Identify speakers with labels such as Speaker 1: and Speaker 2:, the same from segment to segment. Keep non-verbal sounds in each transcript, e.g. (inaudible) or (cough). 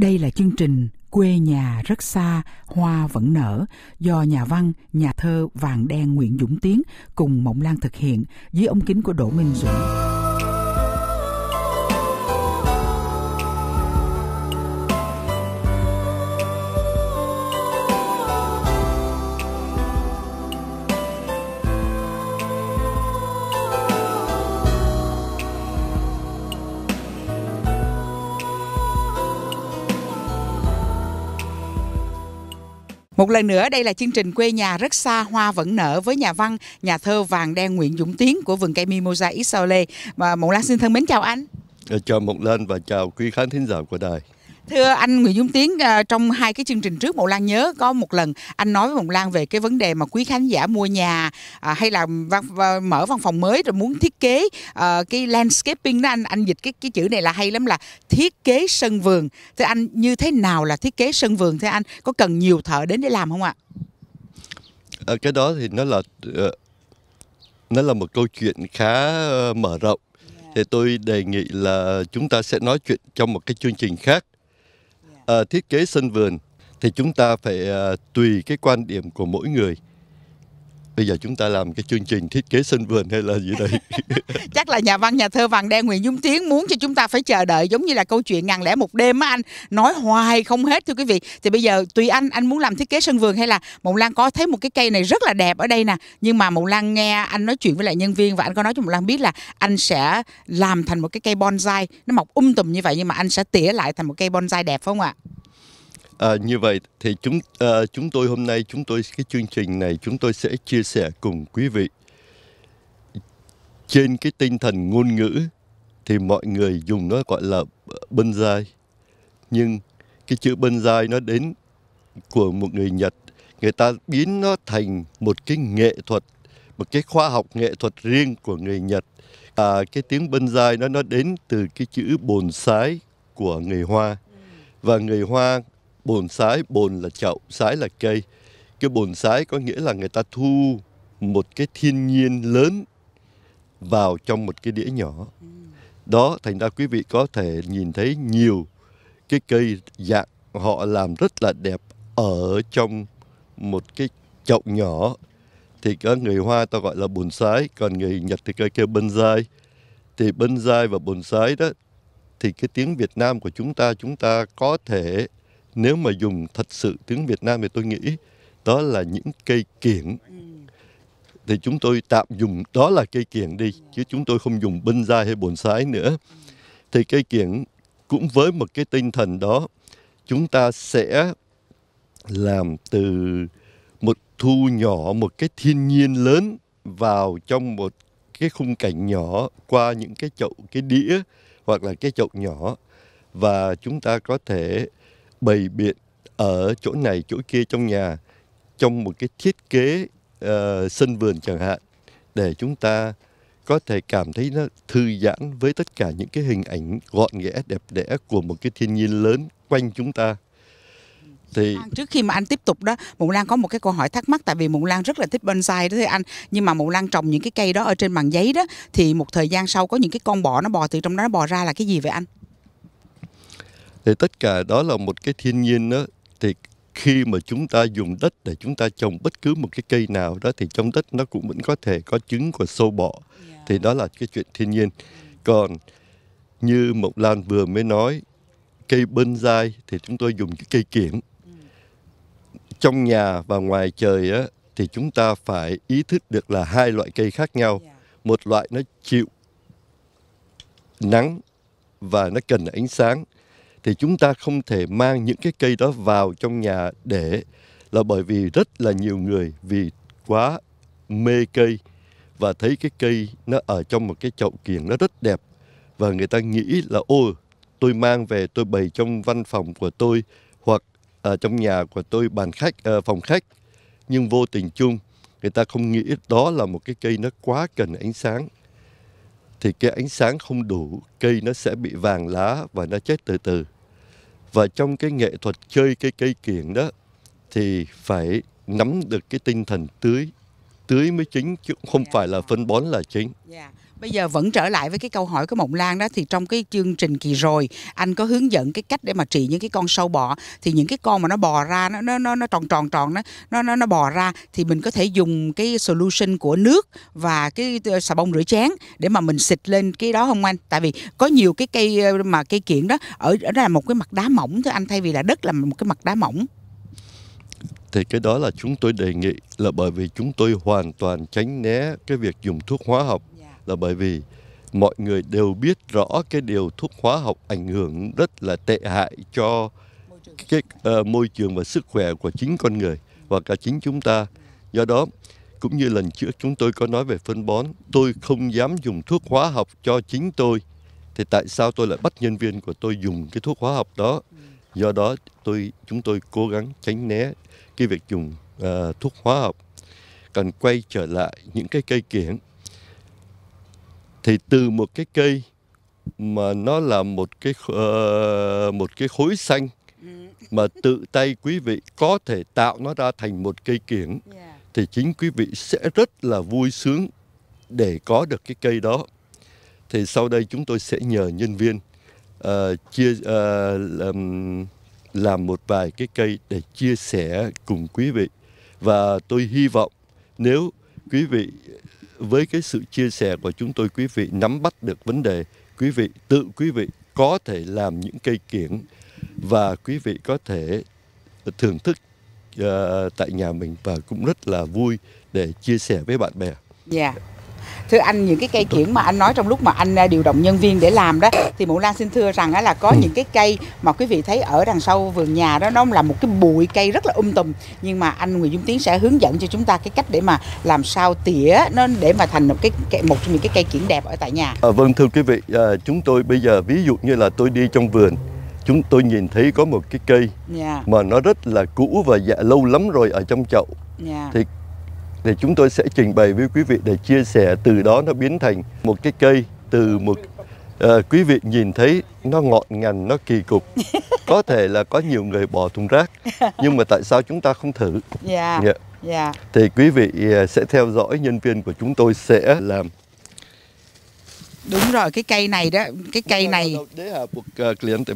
Speaker 1: Đây là chương trình Quê nhà rất xa, hoa vẫn nở do nhà văn, nhà thơ Vàng Đen Nguyễn Dũng Tiến cùng Mộng Lan thực hiện dưới ống kính của Đỗ Minh Dũng. Một lần nữa, đây là chương trình Quê nhà rất xa hoa vẫn nở với nhà văn, nhà thơ vàng đen Nguyễn Dũng Tiến của vườn cây Mimosa Isole. Và Mộng Lan xin thân mến chào anh.
Speaker 2: Chào Mộng Lan và chào quý khán thính giả của đài.
Speaker 1: Thưa anh Nguyễn Dung Tiến, à, trong hai cái chương trình trước Mậu Lan nhớ có một lần anh nói với Mậu Lan về cái vấn đề mà quý khán giả mua nhà à, hay là mở văn phòng mới rồi muốn thiết kế ờ, cái landscaping đó anh anh dịch cái cái chữ này là hay lắm là thiết kế sân vườn. Thế anh như thế nào là thiết kế sân vườn thế anh? Có cần nhiều thợ đến để làm không ạ?
Speaker 2: À, cái đó thì nó là ờ, nó là một câu chuyện khá mở rộng dạ. thì tôi đề nghị là chúng ta sẽ nói chuyện trong một cái chương trình khác Ờ, thiết kế sân vườn thì chúng ta phải ờ, tùy cái quan điểm của mỗi người bây giờ chúng ta làm cái chương trình thiết kế sân vườn hay là gì đây (laughs)
Speaker 1: chắc là nhà văn nhà thơ vàng đen nguyễn dung tiến muốn cho chúng ta phải chờ đợi giống như là câu chuyện ngàn lẻ một đêm á anh nói hoài không hết thưa quý vị thì bây giờ tùy anh anh muốn làm thiết kế sân vườn hay là mộng lan có thấy một cái cây này rất là đẹp ở đây nè nhưng mà mộng lan nghe anh nói chuyện với lại nhân viên và anh có nói cho mộng lan biết là anh sẽ làm thành một cái cây bonsai nó mọc um tùm như vậy nhưng mà anh sẽ tỉa lại thành một cây bonsai đẹp phải không ạ
Speaker 2: À, như vậy thì chúng à, chúng tôi hôm nay chúng tôi cái chương trình này chúng tôi sẽ chia sẻ cùng quý vị trên cái tinh thần ngôn ngữ thì mọi người dùng nó gọi là bên dai nhưng cái chữ bên dai nó đến của một người Nhật người ta biến nó thành một cái nghệ thuật một cái khoa học nghệ thuật riêng của người Nhật à, cái tiếng bên dai nó nó đến từ cái chữ bồn sái của người Hoa và người Hoa bồn sái bồn là chậu sái là cây cái bồn sái có nghĩa là người ta thu một cái thiên nhiên lớn vào trong một cái đĩa nhỏ ừ. đó thành ra quý vị có thể nhìn thấy nhiều cái cây dạng họ làm rất là đẹp ở trong một cái chậu nhỏ thì có người Hoa ta gọi là bồn sái còn người Nhật thì kêu bân dai thì bân dai và bồn sái đó thì cái tiếng Việt Nam của chúng ta chúng ta có thể nếu mà dùng thật sự tiếng Việt Nam thì tôi nghĩ đó là những cây kiển ừ. thì chúng tôi tạm dùng đó là cây kiển đi ừ. chứ chúng tôi không dùng binh dai hay bồn sái nữa ừ. thì cây kiển cũng với một cái tinh thần đó chúng ta sẽ làm từ một thu nhỏ một cái thiên nhiên lớn vào trong một cái khung cảnh nhỏ qua những cái chậu cái đĩa hoặc là cái chậu nhỏ và chúng ta có thể bày biện ở chỗ này chỗ kia trong nhà trong một cái thiết kế uh, sân vườn chẳng hạn để chúng ta có thể cảm thấy nó thư giãn với tất cả những cái hình ảnh gọn ghẽ đẹp đẽ của một cái thiên nhiên lớn quanh chúng ta thì
Speaker 1: trước khi mà anh tiếp tục đó mụn lan có một cái câu hỏi thắc mắc tại vì mụn lan rất là thích bonsai đó thưa anh nhưng mà mụn lan trồng những cái cây đó ở trên bằng giấy đó thì một thời gian sau có những cái con bọ nó bò từ trong đó nó bò ra là cái gì vậy anh
Speaker 2: thì tất cả đó là một cái thiên nhiên đó thì khi mà chúng ta dùng đất để chúng ta trồng bất cứ một cái cây nào đó thì trong đất nó cũng vẫn có thể có trứng của sâu bọ yeah. Dạ. thì đó là cái chuyện thiên nhiên còn như mộc lan vừa mới nói cây dai thì chúng tôi dùng cái cây kiểm ừ. trong nhà và ngoài trời á, thì chúng ta phải ý thức được là hai loại cây khác nhau dạ. một loại nó chịu nắng và nó cần ánh sáng thì chúng ta không thể mang những cái cây đó vào trong nhà để là bởi vì rất là nhiều người vì quá mê cây và thấy cái cây nó ở trong một cái chậu kiểng nó rất đẹp và người ta nghĩ là ô tôi mang về tôi bày trong văn phòng của tôi hoặc ở à, trong nhà của tôi bàn khách uh, phòng khách nhưng vô tình chung người ta không nghĩ đó là một cái cây nó quá cần ánh sáng thì cái ánh sáng không đủ, cây nó sẽ bị vàng lá và nó chết từ từ. Và trong cái nghệ thuật chơi cái cây kiển đó thì phải nắm được cái tinh thần tưới tưới mới chính chứ không yeah. phải là phân bón là chính. Yeah.
Speaker 1: Dạ. Bây giờ vẫn trở lại với cái câu hỏi của Mộng Lan đó thì trong cái chương trình kỳ rồi anh có hướng dẫn cái cách để mà trị những cái con sâu bọ thì những cái con mà nó bò ra nó nó nó, nó tròn tròn tròn nó nó nó nó bò ra thì mình có thể dùng cái solution của nước và cái ờ, xà bông rửa chén để mà mình xịt lên cái đó không anh? Tại vì có nhiều cái cây ờ, mà cây kiển đó ở đó là một cái mặt đá mỏng thôi anh thay vì là đất là một cái mặt đá mỏng
Speaker 2: thì cái đó là chúng tôi đề nghị là bởi vì chúng tôi hoàn toàn tránh né cái việc dùng thuốc hóa học là bởi vì mọi người đều biết rõ cái điều thuốc hóa học ảnh hưởng rất là tệ hại cho cái uh, môi trường và sức khỏe của chính con người và cả chính chúng ta. Do đó, cũng như lần trước chúng tôi có nói về phân bón, tôi không dám dùng thuốc hóa học cho chính tôi. Thì tại sao tôi lại bắt nhân viên của tôi dùng cái thuốc hóa học đó? Do đó, tôi chúng tôi cố gắng tránh né cái việc dùng uh, thuốc hóa học. cần quay trở lại những cái cây kiểng thì từ một cái cây mà nó là một cái uh, một cái khối xanh ừ. mà tự tay quý vị có thể tạo nó ra thành một cây kiểng yeah. thì chính quý vị sẽ rất là vui sướng để có được cái cây đó thì sau đây chúng tôi sẽ nhờ nhân viên uh, chia uh, làm, làm một vài cái cây để chia sẻ cùng quý vị và tôi hy vọng nếu quý vị với cái sự chia sẻ của chúng tôi quý vị nắm bắt được vấn đề, quý vị tự quý vị có thể làm những cây kiển và quý vị có thể thưởng thức uh, tại nhà mình và cũng rất là vui để chia sẻ với bạn bè.
Speaker 1: Yeah. Dạ thưa anh những cái cây kiển mà anh nói trong lúc mà anh à, điều động nhân viên để làm đó thì mụ lan xin thưa rằng là có ừ. những cái cây mà quý vị thấy ở đằng sau vườn nhà đó nó là một cái bụi cây rất là um tùm nhưng mà anh người Dung Tiến sẽ hướng dẫn cho chúng ta cái cách để mà làm sao tỉa nó để mà thành một cái một trong những cái cây kiển đẹp ở tại nhà. À,
Speaker 2: vâng thưa quý vị, à, chúng tôi bây giờ ví dụ như là tôi đi trong vườn chúng tôi nhìn thấy có một cái cây yeah. Dạ. mà nó rất là cũ và dạ, lâu lắm rồi ở trong chậu yeah. Dạ. thì thì chúng tôi sẽ trình bày với quý vị để chia sẻ từ đó nó biến thành một cái cây từ một uh, quý vị nhìn thấy nó ngọn ngành nó kỳ cục (laughs) có thể là có nhiều người bỏ thùng rác nhưng mà tại sao chúng ta không thử yeah. Yeah. Yeah. thì quý vị ờ, sẽ theo dõi nhân viên của chúng tôi sẽ làm
Speaker 1: đúng rồi cái cây này đó cái cây này they have
Speaker 2: book uh, client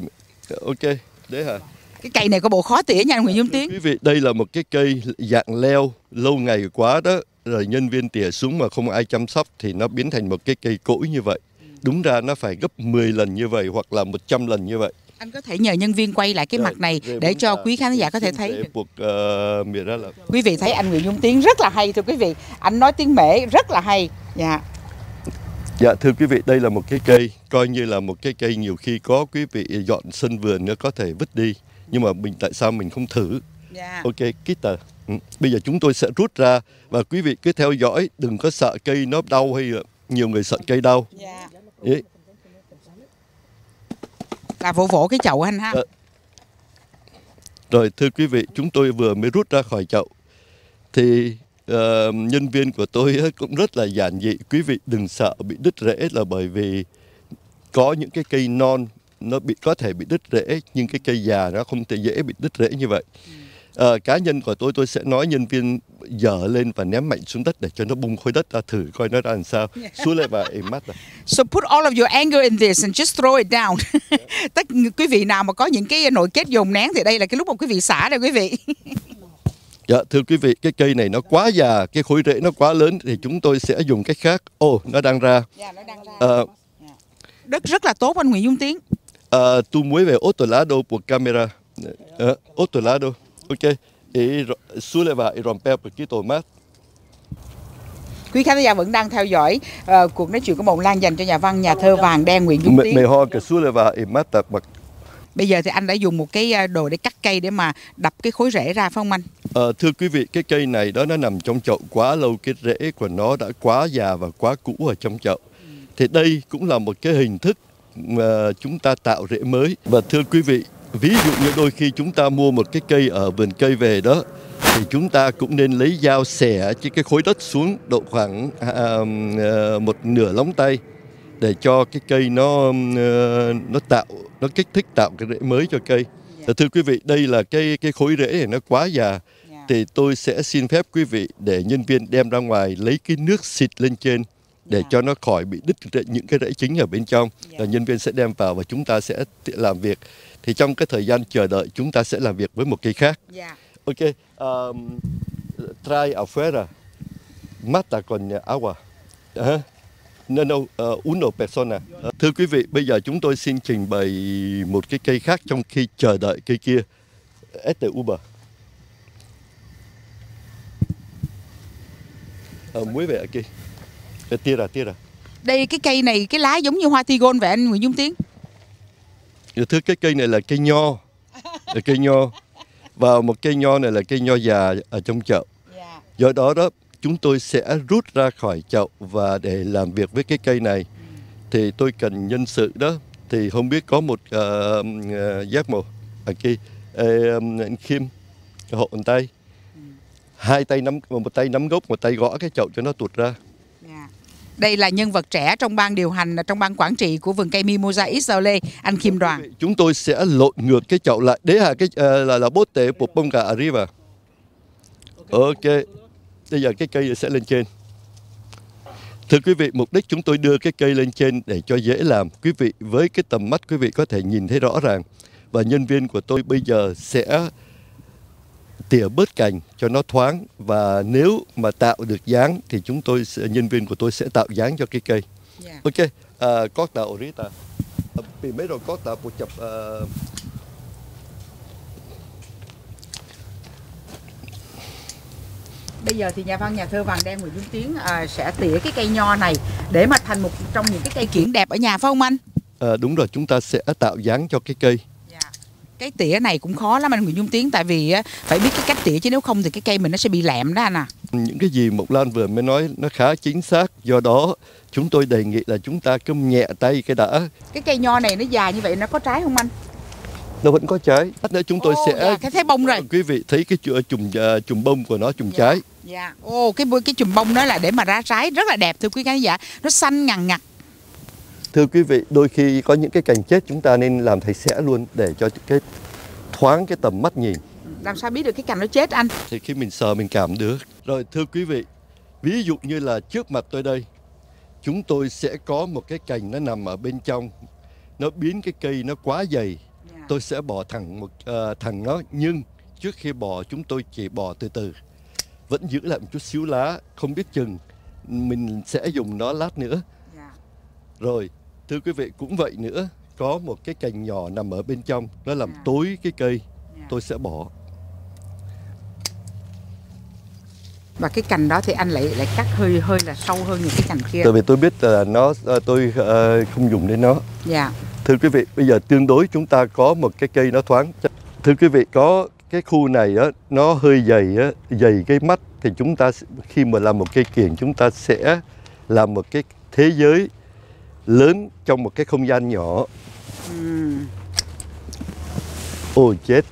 Speaker 2: dạ, ok đấy hả
Speaker 1: cái cây này có bộ khó tỉa nha Nguyễn dạ, Dung Tiến
Speaker 2: quý vị đây là một cái cây dạng leo lâu ngày quá đó rồi nhân viên tỉa xuống mà không ai chăm sóc thì nó biến thành một cái cây cỗi như vậy đúng ra nó phải gấp 10 lần như vậy hoặc là 100 lần như vậy
Speaker 1: anh có thể nhờ nhân viên quay lại cái dạ, mặt này để cho quý khán giả có thể thấy
Speaker 2: buộc, uh, ờ, là...
Speaker 1: quý vị thấy anh Nguyễn Dung Tiến rất là hay thưa quý vị anh nói tiếng mễ rất là hay dạ
Speaker 2: Dạ thưa quý vị, đây là một cái cây, coi như là một cái cây nhiều khi có quý vị dọn sân vườn nó có thể vứt đi nhưng mà mình tại sao mình không thử yeah. Dạ. ok cái tờ ừ. bây giờ chúng tôi sẽ rút ra và quý vị cứ theo dõi đừng có sợ cây nó đau hay nhiều người sợ cây đau yeah. Dạ. Đấy.
Speaker 1: là vỗ vỗ cái chậu anh ha à.
Speaker 2: rồi thưa quý vị chúng tôi vừa mới rút ra khỏi chậu thì uh, nhân viên của tôi (laughs) cũng rất là giản dị quý vị đừng sợ bị đứt rễ là bởi vì có những cái cây non nó bị có thể bị đứt rễ nhưng cái cây già nó không thể dễ bị đứt rễ như vậy à, cá nhân của tôi tôi sẽ nói nhân viên dở lên và ném mạnh xuống đất để cho nó bung khối đất ra thử coi nó ra làm sao xuống lại và im mắt rồi.
Speaker 1: So put all of your anger in this and just throw it down. (laughs) Tất quý vị nào mà có những cái nội kết dồn nén thì đây là cái lúc mà quý vị xả đây quý vị. (laughs)
Speaker 2: Dạ, thưa quý vị, cái cây này nó quá già, cái khối rễ nó quá lớn thì chúng tôi sẽ dùng cách khác. Ồ, oh, nó đang ra. Dạ, nó đang ra. À,
Speaker 1: đất rất là tốt anh Nguyễn Dung Tiến.
Speaker 2: Uh, à, tu mueve otro lado por cámara. Ờ, uh, otro lado. Ok. Y va y rompe un poquito más.
Speaker 1: Quý khán giả vẫn đang theo dõi uh, cuộc nói chuyện của Mộng Lan dành cho nhà văn, nhà thơ vàng đen Nguyễn Dũng Tiến. Mejor
Speaker 2: que suleva y bậc
Speaker 1: Bây giờ thì anh đã dùng một cái ờ, đồ để cắt cây để mà đập cái khối rễ ra phải không anh?
Speaker 2: À, thưa quý vị, cái cây này đó nó nằm trong chậu quá lâu, cái rễ của nó đã quá già và quá cũ ở trong chậu. Thì đây cũng là một cái hình thức Ờ, chúng ta tạo rễ mới. Và thưa quý vị, ví dụ như đôi khi chúng ta mua một cái cây ở vườn cây về đó thì chúng ta cũng nên lấy dao xẻ cái cái khối đất xuống độ khoảng à, à ờ, một nửa lóng tay để cho cái cây nó ờ, nó tạo nó kích thích tạo cái rễ mới cho cây. Yeah. Dạ. Thưa quý vị, đây là cái cái khối rễ này nó quá già yeah. Dạ. thì tôi sẽ xin phép quý vị để nhân viên đem ra ngoài lấy cái nước xịt lên trên để yeah. Dạ. cho nó khỏi bị đứt những cái rễ chính ở bên trong yeah. Dạ. là nhân viên sẽ đem vào và chúng ta sẽ làm việc thì trong cái thời gian chờ đợi chúng ta sẽ làm việc với một cây khác yeah. Dạ. ok um, trai afuera mata con agua uh, no, no, ờ, uno persona thưa quý vị bây giờ chúng tôi xin trình bày một cái cây khác trong khi chờ đợi cây kia este uber uh, về aquí cái tia là tia là.
Speaker 1: Đây cái cây này cái lá giống như hoa tigon vậy anh Nguyễn Dung Tiến.
Speaker 2: Dạ, thứ cái cây này là cây nho. Là cây nho. Và một cây nho này là cây nho già ở trong chậu. Dạ. Do đó đó chúng tôi sẽ rút ra khỏi chậu và để làm việc với cái cây này ừ. thì tôi cần nhân sự đó thì không biết có một uh, uh, giác màu ở kia anh Kim hộ tay ừ. hai tay nắm một tay nắm gốc một tay gõ cái chậu cho nó tuột ra
Speaker 1: đây là nhân vật trẻ trong ban điều hành, trong ban quản trị của vườn cây Mimosa Isole. anh Kim Đoàn.
Speaker 2: Chúng tôi sẽ lộn ngược cái chậu lại. Đấy là cái ờ, là là bốt tệ của bông cả Arriva. Ok. Bây giờ cái cây sẽ lên trên. Thưa quý vị, mục đích chúng tôi đưa cái cây lên trên để cho dễ làm. Quý vị với cái tầm mắt quý vị có thể nhìn thấy rõ ràng. Và nhân viên của tôi bây giờ sẽ tỉa bớt cành cho nó thoáng và nếu mà tạo được dáng thì chúng tôi sẽ, nhân viên của tôi sẽ tạo dáng cho cái cây. Yeah. Dạ. Ok, uh, Costa Orita. Primeiro Costa por uh,
Speaker 1: bây giờ thì nhà văn nhà thơ vàng đen Nguyễn Vĩnh Tiến à, sẽ tỉa cái cây nho này để mà thành một trong những cái cây kiển đẹp ở nhà phải không anh?
Speaker 2: À, đúng rồi chúng ta sẽ tạo dáng cho cái cây
Speaker 1: cái tỉa này cũng khó lắm anh Nguyễn Dung Tiến tại vì phải biết cái cách tỉa chứ nếu không thì cái cây mình nó sẽ bị lẹm đó anh à.
Speaker 2: Những cái gì Mộc Lan vừa mới nói nó khá chính xác do đó chúng tôi đề nghị là chúng ta cơm nhẹ tay cái đã.
Speaker 1: Cái cây nho này nó dài như vậy nó có trái không anh?
Speaker 2: nó vẫn có trái. Lát nữa chúng tôi Ô, sẽ dạ, thấy bông rồi. Quý vị thấy cái chùm à, chùm, bông của nó chùm dạ, trái.
Speaker 1: Dạ. Ồ cái cái chùm bông đó là để mà ra trái rất là đẹp thưa quý khán giả. Nó xanh ngằn ngặt
Speaker 2: thưa quý vị đôi khi có những cái cành chết chúng ta nên làm thầy sẽ luôn để cho cái
Speaker 1: thoáng cái tầm mắt nhìn làm sao biết được cái cành nó chết anh
Speaker 2: thì khi mình sờ mình cảm được rồi thưa quý vị ví dụ như là trước mặt tôi đây chúng tôi sẽ có một cái cành nó nằm ở bên trong nó biến cái cây nó quá dày dạ. tôi sẽ bỏ thẳng một uh, thẳng nó nhưng trước khi bỏ chúng tôi chỉ bỏ từ từ vẫn giữ lại một chút xíu lá không biết chừng mình sẽ dùng nó lát nữa dạ. rồi thưa quý vị cũng vậy nữa có một cái cành nhỏ nằm ở bên trong nó làm à. tối cái cây dạ. tôi sẽ bỏ
Speaker 1: và cái cành đó thì anh lại lại cắt hơi hơi là sâu hơn những cái cành kia. Tại vì
Speaker 2: tôi biết là nó ờ, tôi ờ, không dùng đến nó. Dạ. Thưa quý vị, bây giờ tương đối chúng ta có một cái cây nó thoáng. Thưa quý vị, có cái khu này á, nó hơi dày á, dày cái mắt thì chúng ta khi mà làm một cây kiểng chúng ta sẽ làm một cái thế giới lớn trong một cái không gian nhỏ ừ. ôi chết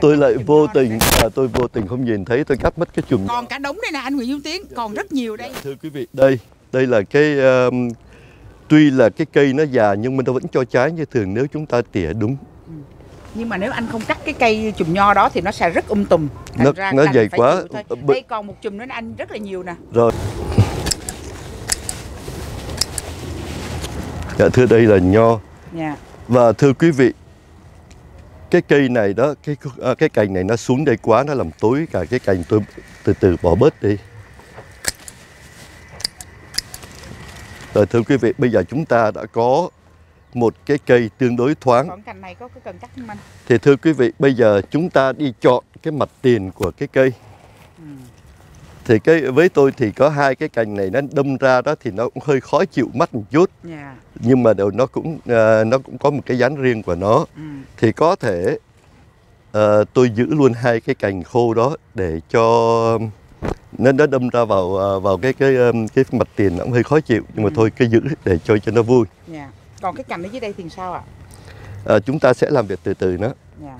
Speaker 2: tôi lại vô tình à, tôi vô tình không nhìn thấy tôi cắt mất cái chùm còn
Speaker 1: cả đống đây nè anh Nguyễn Hữu Tiến dạ, còn dạ. rất nhiều đây dạ, thưa
Speaker 2: quý vị đây đây là cái um, tuy là cái cây nó già nhưng mà nó vẫn cho trái như thường nếu chúng ta tỉa đúng ừ.
Speaker 1: nhưng mà nếu anh không cắt cái cây chùm nho đó thì nó sẽ rất um tùm Thành nó ra nó dày quá đây còn một chùm nữa anh rất là nhiều nè
Speaker 2: rồi Dạ, thưa đây là nho. Dạ. Và thưa quý vị, cái cây này đó, cái à, cái cành này nó xuống đây quá nó làm tối cả cái cành tôi từ từ bỏ bớt đi. Rồi thưa quý vị, bây giờ chúng ta đã có một cái cây tương đối thoáng. Còn
Speaker 1: cành này có cái cần cắt không anh?
Speaker 2: Thì thưa quý vị, bây giờ chúng ta đi chọn cái mặt tiền của cái cây. Ừ thì cái với tôi thì có hai cái cành này nó đâm ra đó thì nó cũng hơi khó chịu mắt một chút yeah. Dạ. nhưng mà đều nó cũng uh, nó cũng có một cái dáng riêng của nó ừ. thì có thể uh, tôi giữ luôn hai cái cành khô đó để cho nên nó đâm ra vào ờ, vào cái cái cái mặt tiền nó cũng hơi khó chịu nhưng mà ừ. thôi cái giữ để cho cho nó vui.
Speaker 1: Yeah. Dạ. Còn cái cành ở dưới đây thì sao ạ?
Speaker 2: À, chúng ta sẽ làm việc từ từ nó. Yeah. Dạ.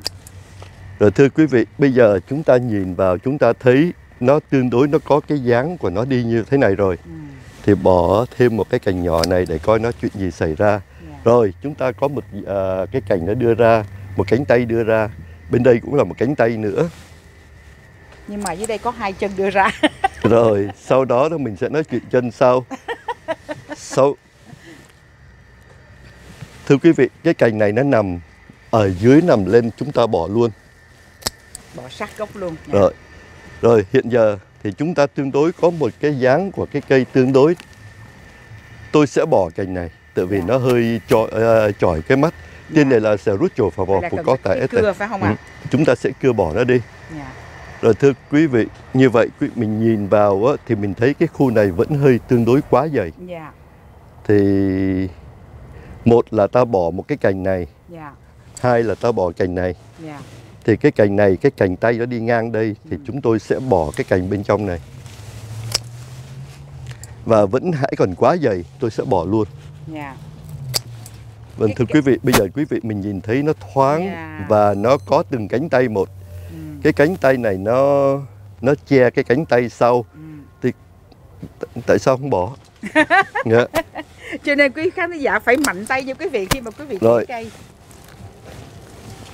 Speaker 2: Rồi thưa quý vị, bây giờ chúng ta nhìn vào chúng ta thấy nó tương đối nó có cái dáng của nó đi như thế này rồi ừ. thì bỏ thêm một cái cành nhỏ này để coi nó chuyện gì xảy ra yeah. Dạ. rồi chúng ta có một à, cái cành nó đưa ra một cánh tay đưa ra bên đây cũng là một cánh tay nữa
Speaker 1: nhưng mà dưới đây có hai chân đưa ra
Speaker 2: (laughs) rồi sau đó thì mình sẽ nói chuyện chân sau sau thưa quý vị cái cành này nó nằm ở dưới nằm lên chúng ta bỏ luôn
Speaker 1: bỏ sát gốc luôn nha. Dạ. rồi
Speaker 2: rồi hiện giờ thì chúng ta tương đối có một cái dáng của cái cây tương đối. Tôi sẽ bỏ cành này, tại vì dạ. nó hơi trò, uh, ờ, cái mắt. Tiên dạ. này là sẽ rút chồi phà bò của có tại ST. Ừ. Chúng ta sẽ cưa bỏ nó đi. Dạ. Rồi thưa quý vị, như vậy quý mình nhìn vào á, thì mình thấy cái khu này vẫn hơi tương đối quá dày. Yeah. Thì một là ta bỏ một cái cành này. Yeah. Hai là ta bỏ cành này. Yeah thì cái cành này cái cành tay nó đi ngang đây thì ừ. chúng tôi sẽ bỏ cái cành bên trong này và vẫn hãy còn quá dày tôi sẽ bỏ luôn
Speaker 1: yeah. Dạ. vâng thưa quý vị
Speaker 2: bây giờ quý vị mình nhìn thấy nó thoáng yeah. Dạ. và nó có từng cánh tay một ừ. cái cánh tay này nó nó che cái cánh tay sau ừ. thì tại sao không bỏ yeah. (laughs) Dạ.
Speaker 1: cho nên quý khán giả phải mạnh tay cho quý vị khi mà quý vị rồi. cây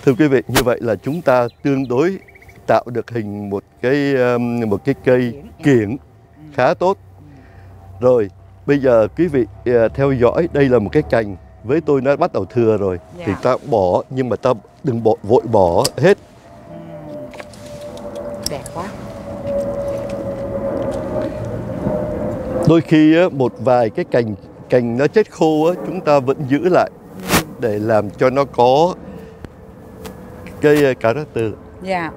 Speaker 2: Thưa quý vị, như vậy là chúng ta tương đối tạo được hình một cái um, một cái cây kiển khá tốt. Rồi, bây giờ quý vị à, theo dõi, đây là một cái cành với tôi nó bắt đầu thừa rồi yeah. Dạ. thì ta bỏ nhưng mà ta đừng bỏ vội bỏ hết. Đẹp quá. Đôi khi một vài cái cành cành nó chết khô chúng ta vẫn giữ lại để làm cho nó có Ờ, dạ. cái character
Speaker 1: dạ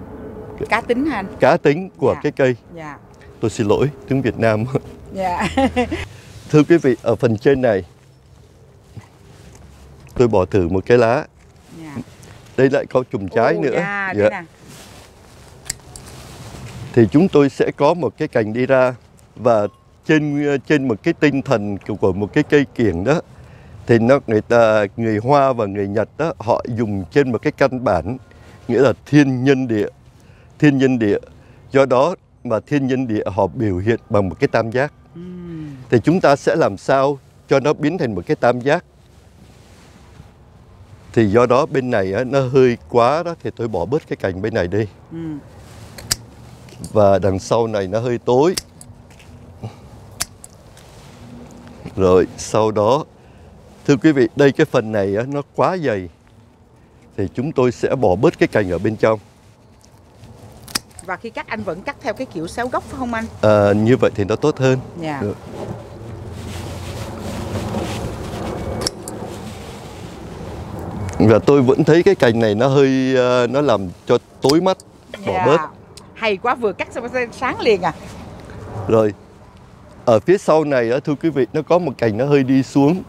Speaker 1: cá tính hả anh cá tính của dạ. cái cây dạ
Speaker 2: tôi xin lỗi tiếng Việt Nam (laughs) dạ (laughs) thưa quý vị ở phần trên này tôi bỏ thử một cái lá dạ. đây lại có chùm trái Ồ, nữa dạ, dạ. thì chúng tôi sẽ có một cái cành đi ra và trên ờ, trên một cái tinh thần của một cái cây kiểng đó thì nó người ta người Hoa và người Nhật đó họ dùng trên một cái căn bản nghĩa là thiên nhân địa thiên nhân địa do đó mà thiên nhân địa họ biểu hiện bằng một cái tam giác thì chúng ta sẽ làm sao cho nó biến thành một cái tam giác thì do đó bên này nó hơi quá đó thì tôi bỏ bớt cái cành bên này đi và đằng sau này nó hơi tối rồi sau đó thưa quý vị đây cái phần này nó quá dày thì chúng tôi sẽ bỏ bớt cái cành ở bên trong
Speaker 1: và khi cắt anh vẫn cắt theo cái kiểu xéo góc phải không anh?
Speaker 2: À, như vậy thì nó tốt hơn. Dạ. Được. Và tôi vẫn thấy cái cành này nó hơi ờ, nó làm cho tối mắt bỏ dạ. bớt.
Speaker 1: Hay quá vừa cắt xong sáng liền à.
Speaker 2: Rồi. Ở phía sau này đó thưa quý vị nó có một cành nó hơi đi xuống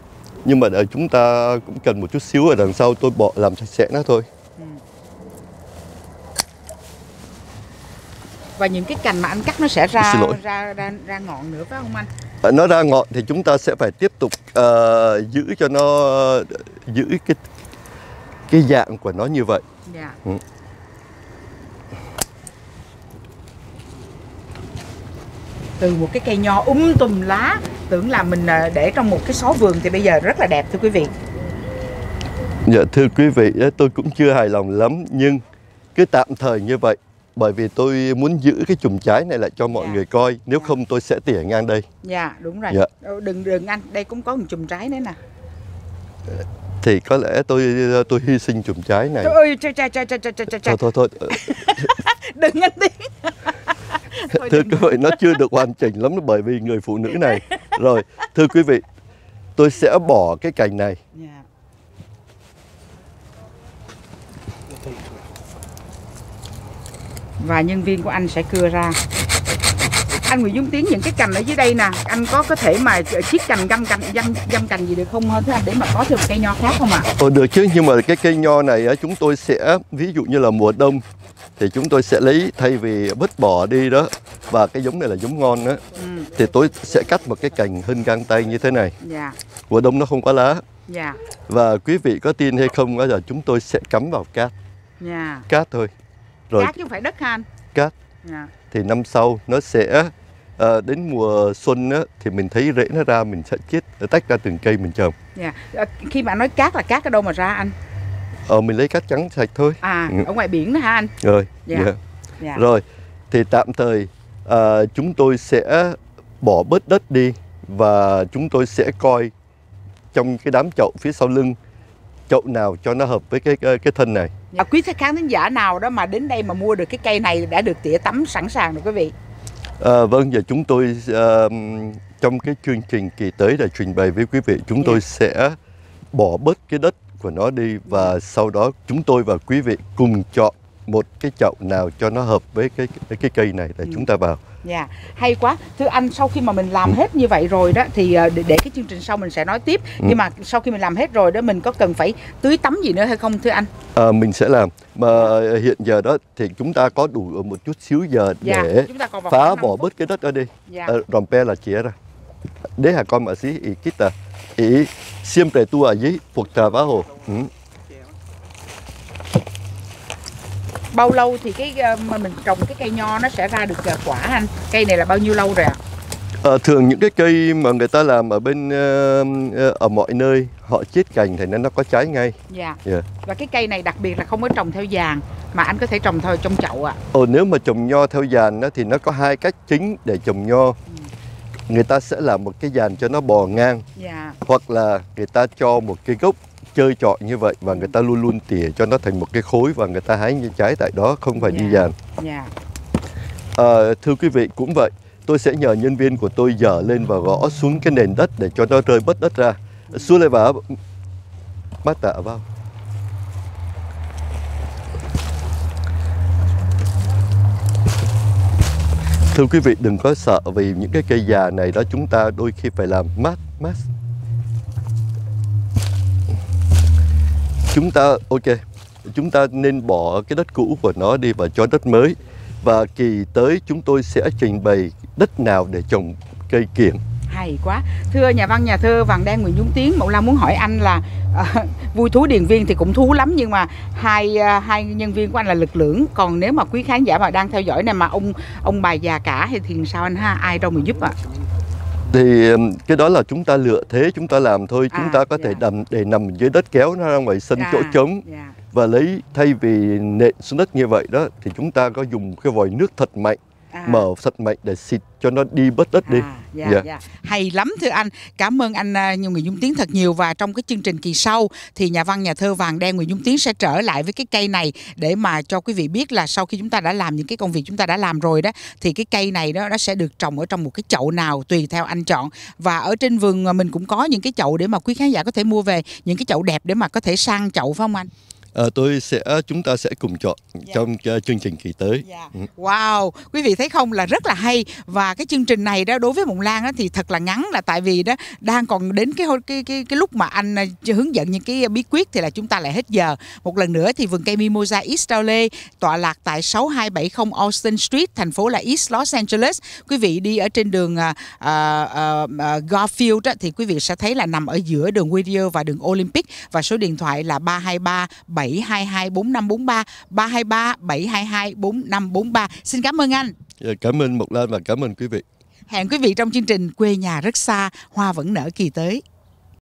Speaker 2: nhưng mà để chúng ta cũng cần một chút xíu ở đằng sau tôi bỏ làm sạch sẽ nó thôi
Speaker 1: ừ. và những cái cành mà anh cắt nó sẽ ra ra, ra ra ngọn nữa phải không anh
Speaker 2: à, nó ra ngọn thì chúng ta sẽ phải tiếp tục uh, giữ cho nó giữ cái cái dạng của nó như vậy yeah.
Speaker 1: Dạ. ừ. từ một cái cây nho um tùm lá tưởng là mình ờ, để trong một cái xó vườn thì bây giờ rất là đẹp thưa quý vị
Speaker 2: Dạ thưa quý vị tôi cũng chưa hài lòng lắm nhưng cứ tạm thời như vậy bởi vì tôi muốn giữ cái chùm trái này lại cho mọi dạ. người coi nếu dạ. không tôi sẽ tỉa ngang đây
Speaker 1: dạ đúng rồi dạ. đừng đừng anh đây cũng có một chùm trái nữa nè
Speaker 2: thì có lẽ tôi tôi hy sinh chùm trái này
Speaker 1: trời ơi thôi
Speaker 2: thôi thôi (laughs)
Speaker 1: đừng anh đi (laughs) thưa quý
Speaker 2: vị nó chưa được hoàn chỉnh lắm bởi vì người phụ nữ này rồi thưa quý vị tôi
Speaker 1: sẽ bỏ cái cành này dạ. và nhân viên của anh sẽ cưa ra anh Nguyễn Dung Tiến những cái cành ở dưới đây nè anh có có thể mà ờ, chiết cành găm cành găm găm cành gì được không thưa anh để mà có thêm cây nho khác không ạ? À?
Speaker 2: Ừ, được chứ nhưng mà cái cây nho này chúng tôi sẽ ví dụ như là mùa đông thì chúng tôi sẽ lấy thay vì bứt bỏ đi đó và cái giống này là giống ngon đó ừ. thì tôi sẽ cắt một cái cành hình găng tay như thế này dạ. mùa đông nó không có lá dạ. và quý vị có tin hay không đó là chúng tôi sẽ cắm vào cát dạ. cát thôi rồi cát chứ
Speaker 1: không phải đất anh. cát dạ.
Speaker 2: thì năm sau nó sẽ à, đến mùa xuân á, thì mình thấy rễ nó ra mình sẽ chiết ờ, tách ra từng cây mình trồng.
Speaker 1: Dạ. Yeah. Ờ, khi mà nói cát là cát ở đâu mà ra anh?
Speaker 2: Ờ mình lấy cát trắng sạch thôi. À ừ. ở ngoài
Speaker 1: biển đó ha anh?
Speaker 2: Rồi. Dạ. Yeah. Dạ. dạ. Rồi thì tạm thời à, chúng tôi sẽ bỏ bớt đất đi và chúng tôi sẽ coi trong cái đám chậu phía sau lưng chậu nào cho nó hợp với cái cái, cái thân này.
Speaker 1: À, quý khách khán giả nào đó mà đến đây mà mua được cái cây này đã được tỉa tắm sẵn sàng rồi quý vị.
Speaker 2: À, vâng, và chúng tôi uh, trong cái chương trình kỳ tới đã trình bày với quý vị, chúng dạ. tôi yeah. sẽ bỏ bớt cái đất của nó đi và dạ. sau đó chúng tôi và quý vị cùng chọn một cái chậu nào cho nó hợp với cái cái, cái cây này là ừ. chúng ta vào.
Speaker 1: Dạ, yeah. hay quá. Thưa anh, sau khi mà mình làm ừ. hết như vậy rồi đó thì ờ, để, để cái chương trình sau mình sẽ nói tiếp. Ừ. Nhưng mà sau khi mình làm hết rồi đó mình có cần phải tưới tắm gì nữa hay không thưa anh?
Speaker 2: À, mình sẽ làm. Mà hiện giờ đó thì chúng ta có đủ một chút xíu giờ yeah. Dạ, để phá bỏ bớt cái đất ở đây. Yeah. À, rompe là chia ra. để là con mà sĩ ý kita. À. Ý siempre tú allí, porque trabajo. Ừ.
Speaker 1: bao lâu thì cái ờ, mình trồng cái cây nho nó sẽ ra được quả anh cây này là bao nhiêu lâu rồi ạ à?
Speaker 2: À, thường những cái cây mà người ta làm ở bên ờ, ở mọi nơi họ chết cành thì nên nó có trái ngay. Dạ. Yeah. Dạ.
Speaker 1: Và cái cây này đặc biệt là không có trồng theo dàn mà anh có thể trồng thôi trong chậu ạ. À.
Speaker 2: Ồ nếu mà trồng nho theo dàn đó, thì nó có hai cách chính để trồng nho. Ừ. Người ta sẽ làm một cái dàn cho nó bò ngang. Dạ. Hoặc là người ta cho một cái gốc chơi trọi như vậy và người ta luôn luôn tỉa cho nó thành một cái khối và người ta hái những trái tại đó không phải yeah. đi dạ, dàn.
Speaker 1: Yeah. Dạ. À,
Speaker 2: ờ, thưa quý vị cũng vậy, tôi sẽ nhờ nhân viên của tôi dở lên và gõ xuống cái nền đất để cho nó rơi bớt đất ra. xua lại vào, bắt tạ vào. Thưa quý vị đừng có sợ vì những cái cây già này đó chúng ta đôi khi phải làm mát mát chúng ta ok chúng ta nên bỏ cái đất cũ của nó đi và cho đất mới và kỳ tới chúng tôi sẽ trình bày đất nào để trồng cây kiểng
Speaker 1: hay quá thưa nhà văn nhà thơ vàng đen nguyễn dũng tiến mậu lan muốn hỏi anh là uh, (laughs) vui thú điền viên thì cũng thú lắm nhưng mà hai uh, hai nhân viên của anh là lực lượng còn nếu mà quý khán giả mà đang theo dõi này mà ông ông bà già cả thì thì sao anh ha ai đâu mà giúp ạ à?
Speaker 2: thì cái đó là chúng ta lựa thế chúng ta làm thôi à, chúng ta có dạ. thể đầm để nằm dưới đất kéo nó ra ngoài sân à, chỗ trống dạ. và lấy thay vì nện xuống đất như vậy đó thì chúng ta có dùng cái vòi nước thật mạnh à. mở sạch mạnh để xịt cho nó đi bớt đất đi. À, dạ, yeah. Dạ.
Speaker 1: dạ. Hay lắm thưa anh. Cảm ơn anh à, nhiều người Dung Tiến thật nhiều và trong cái chương trình kỳ sau thì nhà văn nhà thơ Vàng Đen người Dung Tiến sẽ trở lại với cái cây này để mà cho quý vị biết là sau khi chúng ta đã làm những cái công việc chúng ta đã làm rồi đó thì cái cây này đó nó sẽ được trồng ở trong một cái chậu nào tùy theo anh chọn và ở trên vườn à, mình cũng có những cái chậu để mà quý khán giả có thể mua về những cái chậu đẹp để mà có thể sang chậu phải không anh?
Speaker 2: à, tôi sẽ ờ, chúng ta sẽ cùng chọn dạ. trong uh, chương trình kỳ tới. Dạ. Ừ.
Speaker 1: Wow, quý vị thấy không là rất là hay và cái chương trình này đó đối với Mộng Lan đó thì thật là ngắn là tại vì đó đang còn đến cái cái cái, cái lúc mà anh hướng dẫn những cái bí quyết thì là chúng ta lại hết giờ. Một lần nữa thì vườn cây Mimosa East Raleigh tọa lạc tại 6270 Austin Street, thành phố là East Los Angeles. Quý vị đi ở trên đường uh, uh, uh, Garfield đó, thì quý vị sẽ thấy là nằm ở giữa đường Whittier và đường Olympic và số điện thoại là 323 722 4543 323 722 4543. Xin cảm ơn anh.
Speaker 2: Dạ, cảm ơn Mục Lan và cảm ơn quý vị.
Speaker 1: Hẹn quý vị trong chương trình Quê nhà rất xa, hoa vẫn nở kỳ tới.